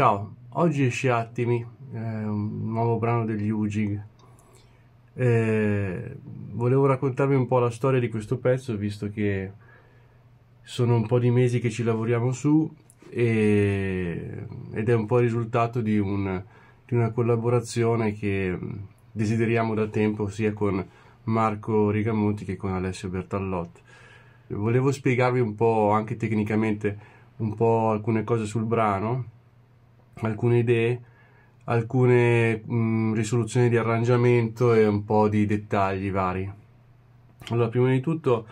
Ciao, oggi esce Attimi, eh, un nuovo brano degli Ujig. Eh, volevo raccontarvi un po' la storia di questo pezzo, visto che sono un po' di mesi che ci lavoriamo su e, ed è un po' il risultato di, un, di una collaborazione che desideriamo da tempo sia con Marco Rigamonti che con Alessio Bertallot. Volevo spiegarvi un po' anche tecnicamente un po' alcune cose sul brano alcune idee, alcune mh, risoluzioni di arrangiamento e un po' di dettagli vari. Allora, prima di tutto,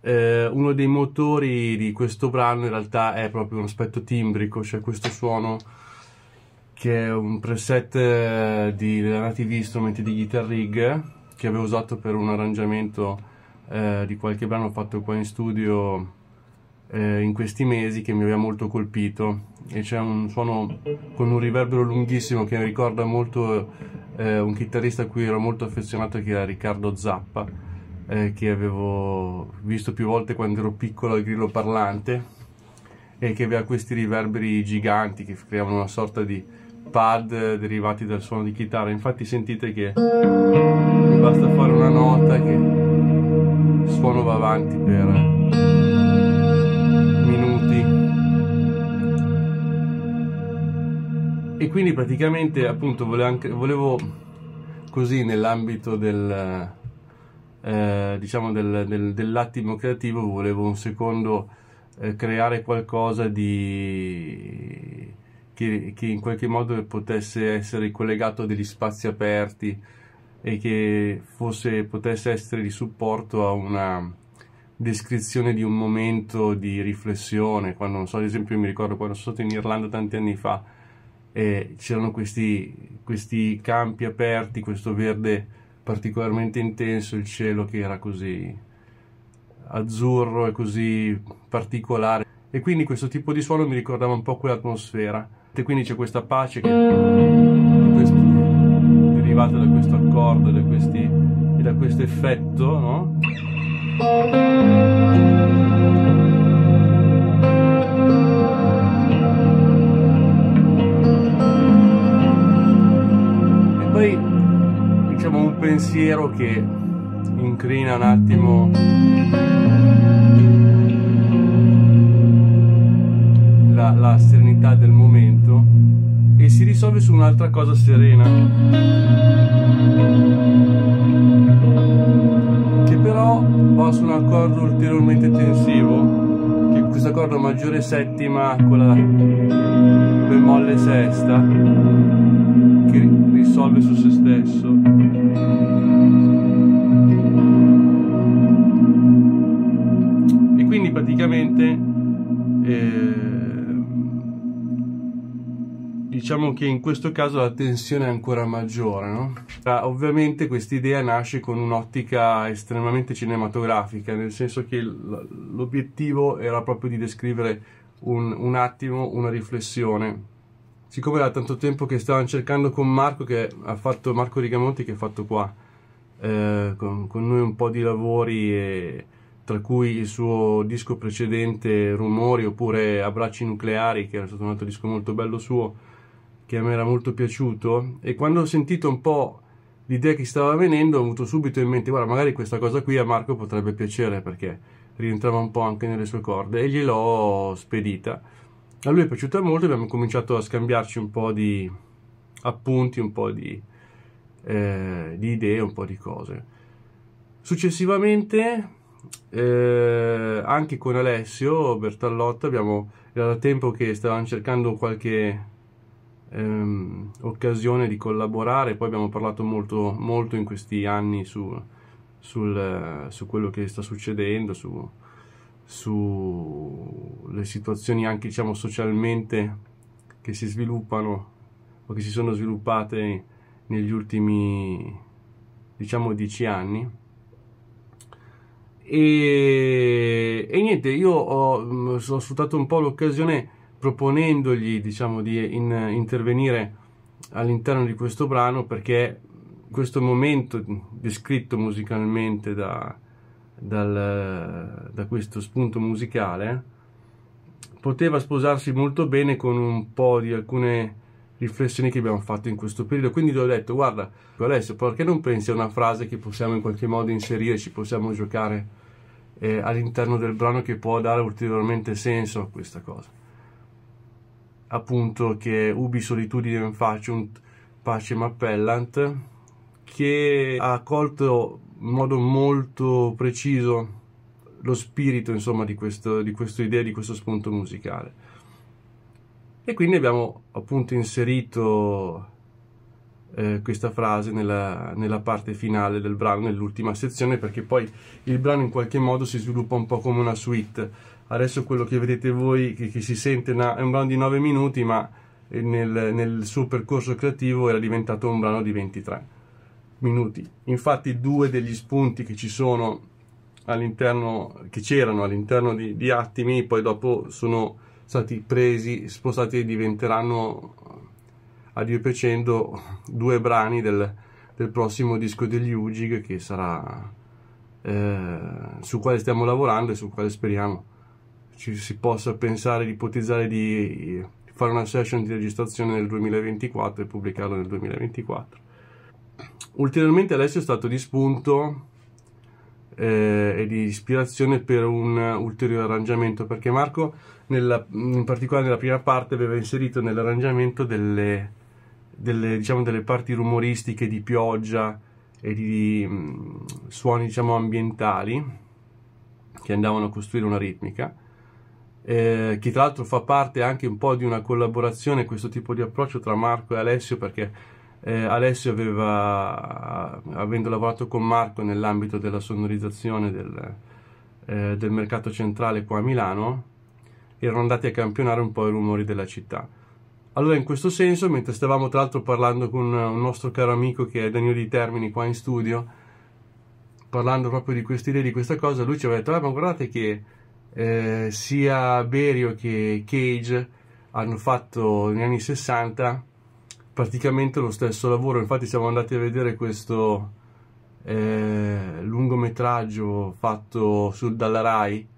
eh, uno dei motori di questo brano in realtà è proprio un aspetto timbrico, cioè questo suono che è un preset eh, di Native Strumenti di Guitar Rig che avevo usato per un arrangiamento eh, di qualche brano fatto qua in studio eh, in questi mesi che mi aveva molto colpito e c'è un suono con un riverbero lunghissimo che mi ricorda molto eh, un chitarrista a cui ero molto affezionato che era Riccardo Zappa eh, che avevo visto più volte quando ero piccolo al grillo parlante e che aveva questi riverberi giganti che creavano una sorta di pad derivati dal suono di chitarra infatti sentite che basta fare una nota che il suono va avanti per e quindi praticamente appunto volevo, anche, volevo così nell'ambito del eh, diciamo del, del, dell'attimo creativo volevo un secondo eh, creare qualcosa di che, che, in qualche modo potesse essere collegato a degli spazi aperti e che fosse, potesse essere di supporto a una descrizione di un momento di riflessione quando non so ad esempio mi ricordo quando sono stato in Irlanda tanti anni fa e c'erano questi, questi campi aperti, questo verde particolarmente intenso, il cielo che era così azzurro e così particolare e quindi questo tipo di suono mi ricordava un po' quell'atmosfera e quindi c'è questa pace che derivata da questo accordo e da, questi, e da questo effetto no? pensiero che incrina un attimo la, la serenità del momento e si risolve su un'altra cosa serena che però va su un accordo ulteriormente tensivo che questo accordo maggiore settima con la bemolle sesta che risolve su se stesso diciamo che in questo caso la tensione è ancora maggiore. No? Ah, ovviamente quest'idea nasce con un'ottica estremamente cinematografica, nel senso che l'obiettivo era proprio di descrivere un, un attimo, una riflessione siccome era tanto tempo che stavano cercando con Marco che ha fatto Marco Rigamonti che ha fatto qua eh, con, con, noi un po' di lavori e, tra cui il suo disco precedente Rumori oppure Abbracci Nucleari che era stato un altro disco molto bello suo che a me era molto piaciuto e quando ho sentito un po' l'idea che stava venendo ho avuto subito in mente guarda magari questa cosa qui a Marco potrebbe piacere perché rientrava un po' anche nelle sue corde e gliel'ho spedita. A lui è piaciuta molto, abbiamo cominciato a scambiarci un po' di appunti, un po' di, eh, di idee, un po' di cose. Successivamente, eh, anche con Alessio Bertallotta, abbiamo, era da tempo che stavamo cercando qualche ehm, occasione di collaborare, poi abbiamo parlato molto, molto in questi anni su, sul, eh, su quello che sta succedendo, su, sulle situazioni anche diciamo socialmente che si sviluppano o che si sono sviluppate negli ultimi diciamo dieci anni e, e niente io ho, mm, ho sfruttato un po' l'occasione proponendogli diciamo, di in, intervenire all'interno di questo brano perché questo momento descritto musicalmente da, dal, da questo spunto musicale poteva sposarsi molto bene con un po' di alcune riflessioni che abbiamo fatto in questo periodo. Quindi gli ho detto, guarda, adesso perché non pensi a una frase che possiamo in qualche modo inserire, ci possiamo giocare eh, all'interno del brano che può dare ulteriormente senso a questa cosa? appunto che Ubi Solitudine Faciunt Pacem Appellant che ha colto in modo molto preciso lo spirito insomma di, questo, di questa idea, di questo spunto musicale. E quindi abbiamo appunto inserito eh, questa frase nella, nella, parte finale del brano, nell'ultima sezione, perché poi il brano in qualche modo si sviluppa un po' come una suite adesso quello che vedete voi che, che si sente una, è un brano di 9 minuti ma eh, nel, nel, suo percorso creativo era diventato un brano di 23 minuti infatti due degli spunti che ci sono all'interno che c'erano all'interno di, di Attimi poi dopo sono stati presi spostati e diventeranno a Dio piacendo due brani del, del prossimo disco degli Ujig che sarà eh, su quale stiamo lavorando e su quale speriamo ci si possa pensare di ipotizzare di fare una session di registrazione nel 2024 e pubblicarla nel 2024. Ulteriormente adesso è stato di spunto eh, e di ispirazione per un ulteriore arrangiamento perché Marco nella, in particolare nella prima parte aveva inserito nell'arrangiamento delle, delle, diciamo, delle parti rumoristiche di pioggia e di mh, mm, suoni diciamo, ambientali che andavano a costruire una ritmica eh, che tra l'altro fa parte anche un po' di una collaborazione, questo tipo di approccio tra Marco e Alessio, perché eh, Alessio aveva, avendo lavorato con Marco nell'ambito della sonorizzazione del, eh, del, mercato centrale qua a Milano, erano andati a campionare un po' i rumori della città. Allora, in questo senso, mentre stavamo tra l'altro parlando con un nostro caro amico che è Danilo di Termini qua in studio, parlando proprio di queste idee, di questa cosa, lui ci aveva detto, ah, ma guardate che eh, sia Berio che Cage hanno fatto negli anni 60 praticamente lo stesso lavoro infatti siamo andati a vedere questo eh, lungometraggio fatto su, dalla RAI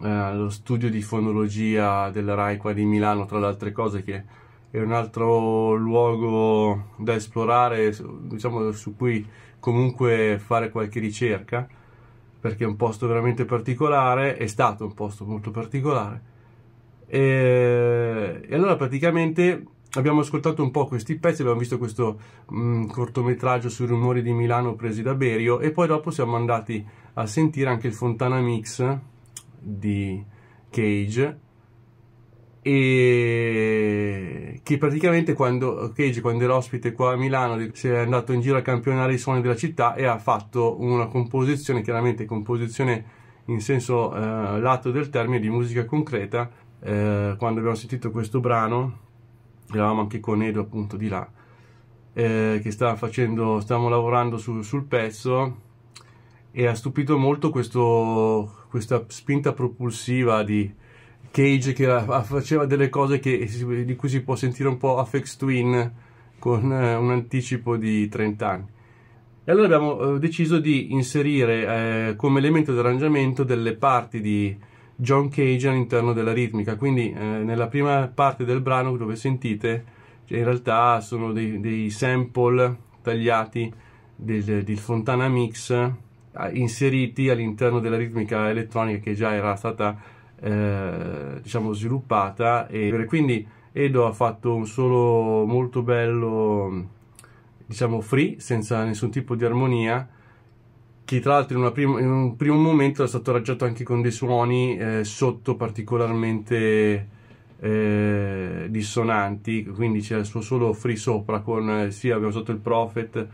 eh, lo studio di fonologia della RAI qua di Milano tra le altre cose che è un altro luogo da esplorare diciamo su cui comunque fare qualche ricerca perché è un posto veramente particolare, è stato un posto molto particolare. E, e allora praticamente abbiamo ascoltato un po' questi pezzi, abbiamo visto questo mh, mm, cortometraggio sui rumori di Milano presi da Berio e poi dopo siamo andati a sentire anche il Fontana Mix di Cage e che praticamente quando Cage quando era ospite qua a Milano si è andato in giro a campionare i suoni della città e ha fatto una composizione chiaramente composizione in senso eh, lato del termine di musica concreta eh, quando abbiamo sentito questo brano eravamo anche con Edo appunto di là eh, che stavamo facendo stavamo lavorando su, sul pezzo e ha stupito molto questo, questa spinta propulsiva di Cage che faceva delle cose che, di cui si può sentire un po' a Twin con eh, un anticipo di 30 anni. E allora abbiamo eh, deciso di inserire eh, come elemento di arrangiamento delle parti di John Cage all'interno della ritmica, quindi eh, nella prima parte del brano dove sentite cioè in realtà sono dei, dei sample tagliati del, del Fontana Mix eh, inseriti all'interno della ritmica elettronica che già era stata eh, diciamo sviluppata e quindi Edo ha fatto un solo molto bello diciamo free senza nessun tipo di armonia che tra l'altro in, prima, in un primo momento è stato raggiato anche con dei suoni eh, sotto particolarmente eh, dissonanti quindi c'è il suo solo free sopra con eh, sì abbiamo sotto il Prophet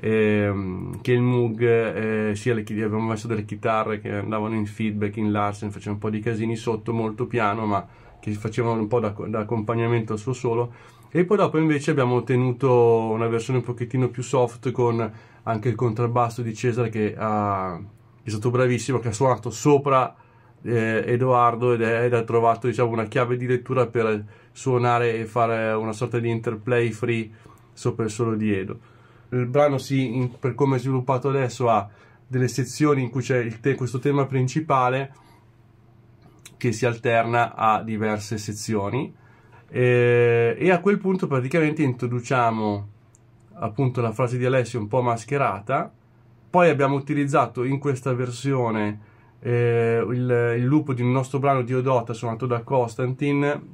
ehm, che il Moog eh, sia le, abbiamo messo delle chitarre che andavano in feedback, in Larsen, facevano un po' di casini sotto, molto piano, ma che facevano un po' da, da accompagnamento al suo solo. E poi dopo invece abbiamo ottenuto una versione un pochettino più soft con anche il contrabbasso di Cesare che ha, è stato bravissimo, che ha suonato sopra eh, Edoardo ed, è, ed, ha trovato diciamo, una chiave di lettura per suonare e fare una sorta di interplay free sopra il solo di Edo il brano si, in, per come è sviluppato adesso ha delle sezioni in cui c'è te, questo tema principale che si alterna a diverse sezioni e, e a quel punto praticamente introduciamo appunto la frase di Alessio un po' mascherata poi abbiamo utilizzato in questa versione eh, il, il, lupo di un nostro brano di Odota suonato da Constantin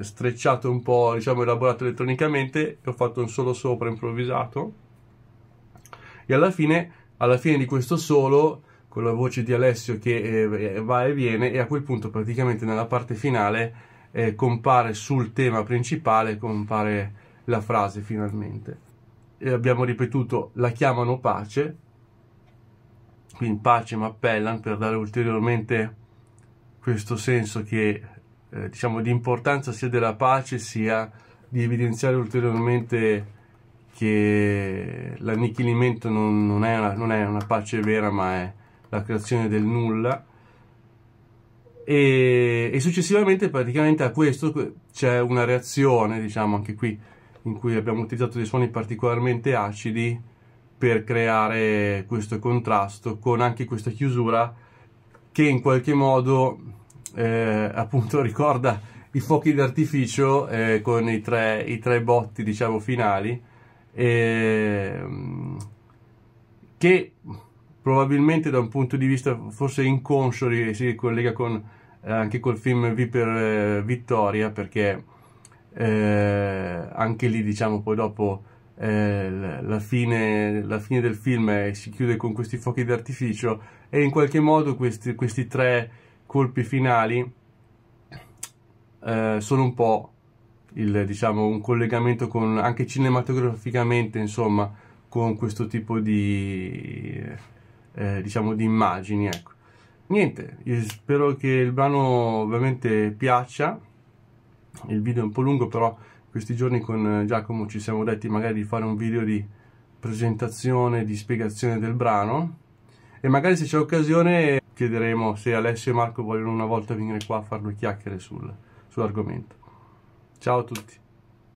strecciato un po' diciamo elaborato elettronicamente e ho fatto un solo sopra improvvisato e alla fine, alla fine di questo solo con la voce di Alessio che eh, eh, va e viene e a quel punto praticamente nella parte finale eh, compare sul tema principale compare la frase finalmente e abbiamo ripetuto la chiamano pace quindi pace ma per dare ulteriormente questo senso che eh, diciamo di importanza sia della pace sia di evidenziare ulteriormente che l'annichilimento non, non, è una, non, è una, pace vera, ma è la creazione del nulla. E, e successivamente, praticamente a questo c'è una reazione, diciamo anche qui, in cui abbiamo utilizzato dei suoni particolarmente acidi per creare questo contrasto con anche questa chiusura che in qualche modo eh, appunto ricorda i fuochi d'artificio eh, con i tre, i tre botti diciamo finali ehm, che probabilmente da un punto di vista forse inconscio si collega con, eh, anche col film V per eh, Vittoria perché eh, anche lì diciamo poi dopo eh, la fine, la, fine, del film eh, si chiude con questi fuochi d'artificio e in qualche modo questi, questi tre colpi finali eh, sono un po' il, diciamo, un collegamento con, anche cinematograficamente insomma, con questo tipo di, eh, eh diciamo, di immagini. Ecco. Niente, spero che il brano veramente piaccia, il video è un po' lungo però questi giorni con Giacomo ci siamo detti magari di fare un video di presentazione, di spiegazione del brano e magari se c'è occasione chiederemo se Alessio e Marco vogliono una volta venire qua a fare due chiacchiere sul, sull'argomento. Ciao a tutti.